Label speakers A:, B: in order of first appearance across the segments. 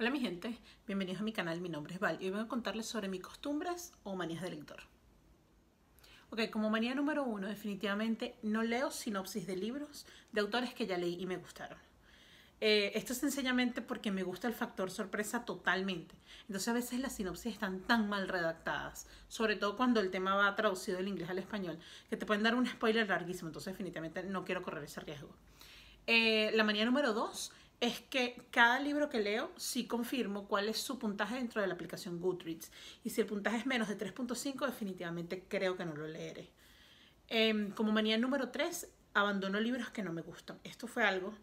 A: Hola mi gente, bienvenidos a mi canal, mi nombre es Val y hoy voy a contarles sobre mis costumbres o manías de lector. Ok, como manía número uno, definitivamente no leo sinopsis de libros de autores que ya leí y me gustaron. Eh, esto es sencillamente porque me gusta el factor sorpresa totalmente. Entonces a veces las sinopsis están tan mal redactadas, sobre todo cuando el tema va traducido del inglés al español, que te pueden dar un spoiler larguísimo. Entonces definitivamente no quiero correr ese riesgo. Eh, la manía número dos es que cada libro que leo sí confirmo cuál es su puntaje dentro de la aplicación Goodreads. Y si el puntaje es menos de 3.5, definitivamente creo que no lo leeré. Em, como manía número 3, abandono libros que no me gustan. Esto fue algo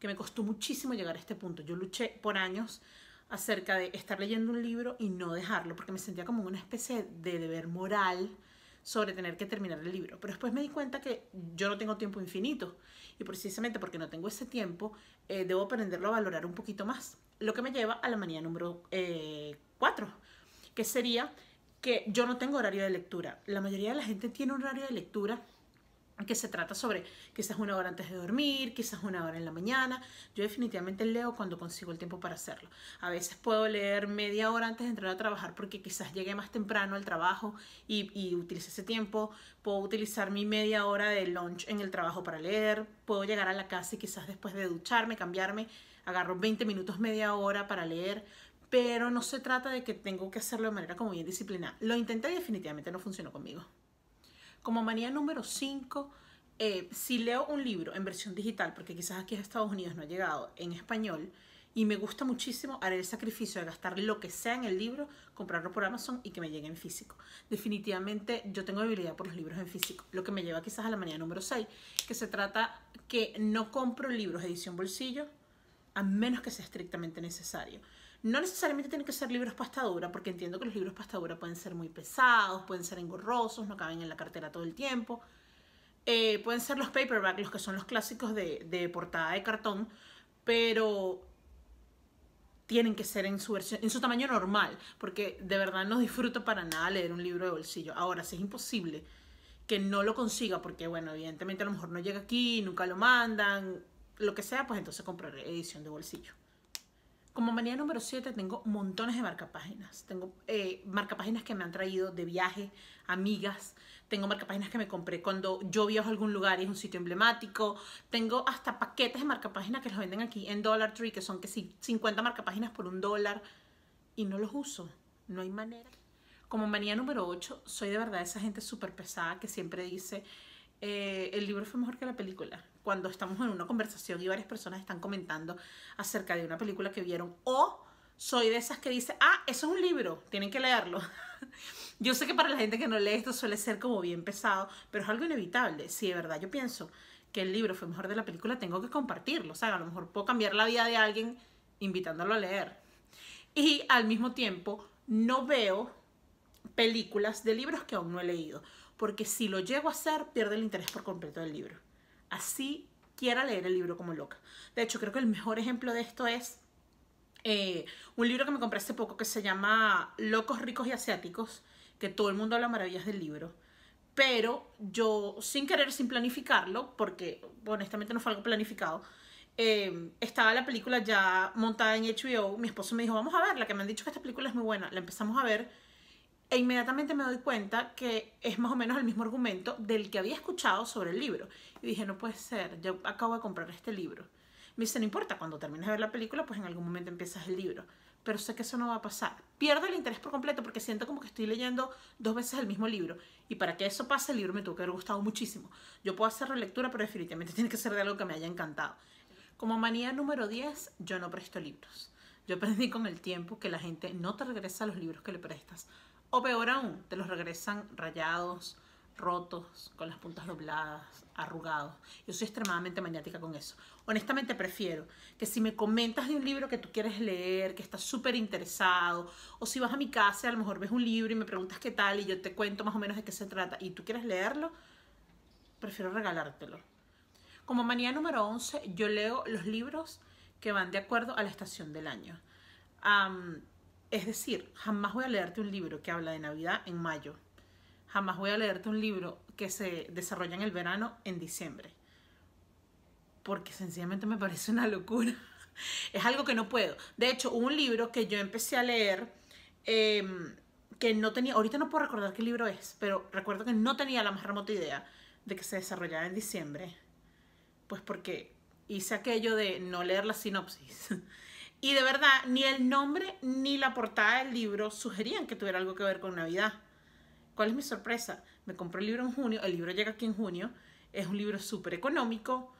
A: que me costó muchísimo llegar a este punto. Yo luché por años acerca de estar leyendo un libro y no dejarlo, porque me sentía como una especie de deber moral sobre tener que terminar el libro. Pero después me di cuenta que yo no tengo tiempo infinito y precisamente porque no tengo ese tiempo, eh, debo aprenderlo a valorar un poquito más. Lo que me lleva a la manía número 4, eh, que sería que yo no tengo horario de lectura. La mayoría de la gente tiene un horario de lectura que se trata sobre quizás una hora antes de dormir, quizás una hora en la mañana. Yo definitivamente leo cuando consigo el tiempo para hacerlo. A veces puedo leer media hora antes de entrar a trabajar porque quizás llegue más temprano al trabajo y, y utilice ese tiempo. Puedo utilizar mi media hora de lunch en el trabajo para leer. Puedo llegar a la casa y quizás después de ducharme, cambiarme, agarro 20 minutos, media hora para leer pero no se trata de que tengo que hacerlo de manera como bien disciplinada. Lo intenté y definitivamente no funcionó conmigo. Como manía número 5, eh, si leo un libro en versión digital, porque quizás aquí en Estados Unidos no ha llegado en español, y me gusta muchísimo, haré el sacrificio de gastar lo que sea en el libro, comprarlo por Amazon y que me llegue en físico. Definitivamente yo tengo debilidad por los libros en físico, lo que me lleva quizás a la manía número 6, que se trata que no compro libros de edición bolsillo a menos que sea estrictamente necesario. No necesariamente tienen que ser libros pastadura, porque entiendo que los libros pastadura pueden ser muy pesados, pueden ser engorrosos, no caben en la cartera todo el tiempo. Eh, pueden ser los paperback, los que son los clásicos de, portada de cartón, pero tienen que ser en su en su tamaño normal, porque de verdad no disfruto para nada leer un libro de bolsillo. Ahora, si es imposible que no lo consiga, porque bueno, evidentemente a lo mejor no llega aquí, nunca lo mandan, lo que sea, pues entonces compraré edición de bolsillo. Como manía número 7 tengo montones de marcapáginas. Tengo eh, marcapáginas que me han traído de viaje, amigas. Tengo marcapáginas que me compré cuando yo viajo a algún lugar y es un sitio emblemático. Tengo hasta paquetes de marcapáginas que los venden aquí en Dollar Tree, que son que sí, 50 marcapáginas por un dólar. Y no los uso. No hay manera. Como manía número 8, soy de verdad esa gente súper pesada que siempre dice, eh, el libro fue mejor que la película cuando estamos en una conversación y varias personas están comentando acerca de una película que vieron o soy de esas que dice, ah, eso es un libro, tienen que leerlo. yo sé que para la gente que no lee esto suele ser como bien pesado, pero es algo inevitable. Si de verdad yo pienso que el libro fue mejor de la película, tengo que compartirlo. O sea, a lo mejor puedo cambiar la vida de alguien invitándolo a leer. Y al mismo tiempo, no veo películas de libros que aún no he leído, porque si lo llego a hacer, pierdo el interés por completo del libro así quiera leer el libro como loca. De hecho, creo que el mejor ejemplo de esto es eh, un libro que me compré hace poco que se llama Locos, Ricos y Asiáticos, que todo el mundo habla maravillas del libro. Pero yo, sin querer, sin planificarlo, porque honestamente no fue algo planificado, em, estaba la película ya montada en HBO. Mi esposo me dijo, vamos a verla, que me han dicho que esta película es muy buena. La empezamos a ver e inmediatamente me doy cuenta que es más o menos el mismo argumento del que había escuchado sobre el libro. Y dije, no puede ser, yo acabo de comprar este libro. Me dice, no importa, cuando termines de ver la película, pues en algún momento empiezas el libro. Pero sé que eso no va a pasar. Pierdo el interés por completo porque siento como que estoy leyendo dos veces el mismo libro. Y para que eso pase, el libro me tuvo que haber gustado muchísimo. Yo puedo hacer relectura, pero definitivamente tiene que ser de algo que me haya encantado. Como manía número 10, yo no presto libros. Yo aprendí con el tiempo que la gente no te regresa los libros que le prestas. O peor aún, te los regresan rayados, rotos, con las puntas dobladas, arrugados. Yo soy extremadamente maniática con eso. Honestamente prefiero que si me comentas de un libro que tú quieres leer, que estás súper interesado, o si vas a mi casa, y a lo mejor ves un libro y me preguntas qué tal y yo te cuento más o menos de qué se trata y tú quieres leerlo, prefiero regalártelo. Como manía número 11, yo leo los libros que van de acuerdo a la estación del año. Es decir, jamás voy a leerte un libro que habla de Navidad en mayo. Jamás voy a leerte un libro que se desarrolla en el verano en diciembre. Porque sencillamente me parece una locura. Es algo que no puedo. De hecho, un libro que yo empecé a leer eh, que no tenía, ahorita no puedo recordar qué libro es, pero recuerdo que no tenía la más remota idea de que se desarrollara en diciembre. Pues porque hice aquello de no leer la sinopsis Y de verdad, ni el nombre ni la portada del libro sugerían que tuviera algo que ver con Navidad. ¿Cuál es mi sorpresa? Me compré el libro en junio, el libro llega aquí en junio, es un libro súper económico,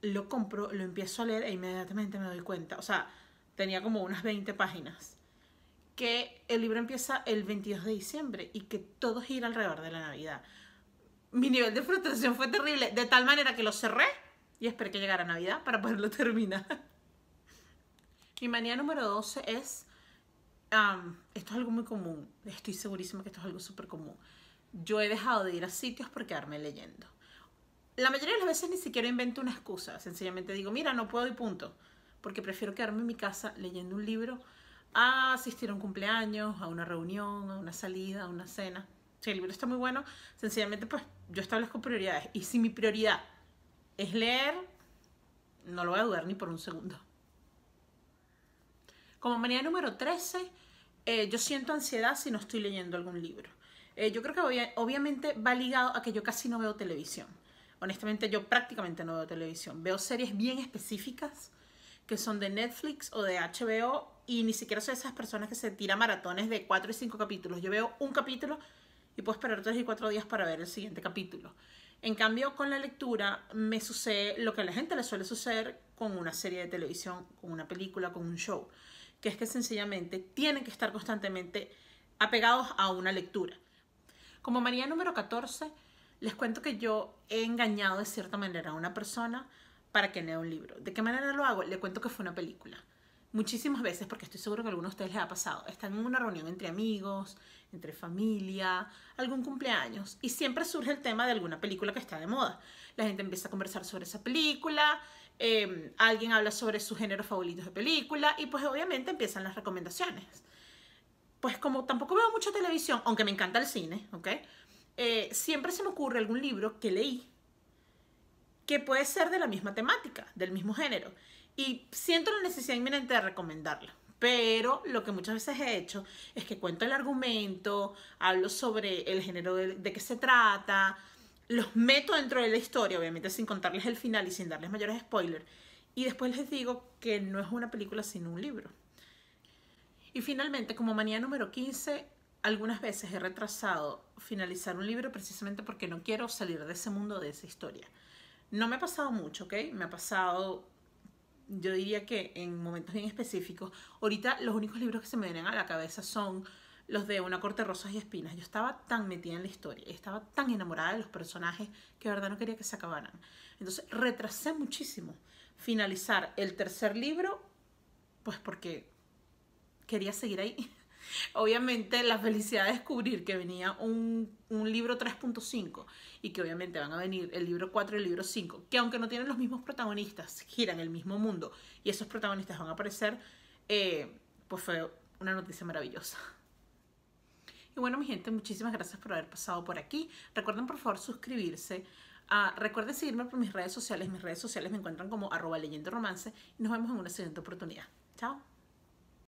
A: lo compro, lo empiezo a leer e inmediatamente me doy cuenta. O sea, tenía como unas 20 páginas. Que el libro empieza el 22 de diciembre y que todo gira alrededor de la Navidad. Mi nivel de frustración fue terrible, de tal manera que lo cerré y esperé que llegara Navidad para poderlo terminar. Mi manía número 12 es, esto es algo muy común, estoy segurísima que esto es algo súper común. Yo he dejado de ir a sitios por quedarme leyendo. La mayoría de las veces ni siquiera invento una excusa, sencillamente digo, mira, no puedo y punto, porque prefiero quedarme en mi casa leyendo un libro a asistir a un cumpleaños, a una reunión, a una salida, a una cena. Si el libro está muy bueno, sencillamente pues yo establezco prioridades. Y si mi prioridad es leer, no lo voy a dudar ni por un segundo. Como manía número 13, eh, yo siento ansiedad si no estoy leyendo algún libro. Eh, yo creo que obviamente va ligado a que yo casi no veo televisión. Honestamente, yo prácticamente no veo televisión. Veo series bien específicas que son de Netflix o de HBO y ni siquiera soy de esas personas que se tira maratones de 4 y 5 capítulos. Yo veo un capítulo y puedo esperar 3 y 4 días para ver el siguiente capítulo. En cambio, con la lectura me sucede lo que a la gente le suele suceder con una serie de televisión, con una película, con un show que es que sencillamente tienen que estar constantemente apegados a una lectura. Como María número 14, les cuento que yo he engañado de cierta manera a una persona para que lea un libro. ¿De qué manera lo hago? Le cuento que fue una película. Muchísimas veces, porque estoy seguro que a algunos de ustedes les ha pasado, están en una reunión entre amigos, entre familia, algún cumpleaños, y siempre surge el tema de alguna película que está de moda. La gente empieza a conversar sobre esa película, Em, alguien habla sobre sus géneros favoritos de película y pues obviamente empiezan las recomendaciones. Pues como tampoco veo mucha televisión, aunque me encanta el cine, ¿ok? Eh, siempre se me ocurre algún libro que leí que puede ser de la misma temática, del mismo género. Y siento la necesidad inminente de recomendarlo. Pero lo que muchas veces he hecho es que cuento el argumento, hablo sobre el género de qué se trata, los meto dentro de la historia, obviamente sin contarles el final y sin darles mayores spoilers. Y después les digo que no es una película sino un libro. Y finalmente, como manía número 15, algunas veces he retrasado finalizar un libro precisamente porque no quiero salir de ese mundo, de esa historia. No me ha pasado mucho, ¿ok? Me ha pasado, yo diría que en momentos bien específicos. Ahorita los únicos libros que se me vienen a la cabeza son los de Una corte de rosas y espinas. Yo estaba tan metida en la historia, estaba tan enamorada de los personajes que de verdad no quería que se acabaran. Entonces retrasé muchísimo finalizar el tercer libro, pues porque quería seguir ahí. Obviamente la felicidad de descubrir que venía un, un libro 3.5 y que obviamente van a venir el libro 4 y el libro 5, que aunque no tienen los mismos protagonistas, giran el mismo mundo y esos protagonistas van a aparecer, eh, pues fue una noticia maravillosa. Y bueno, mi gente, muchísimas gracias por haber pasado por aquí. Recuerden, por favor, suscribirse. Ah, recuerden seguirme por mis redes sociales. Mis redes sociales me encuentran como arroba leyendo romance. Y nos vemos en una siguiente oportunidad. Chao.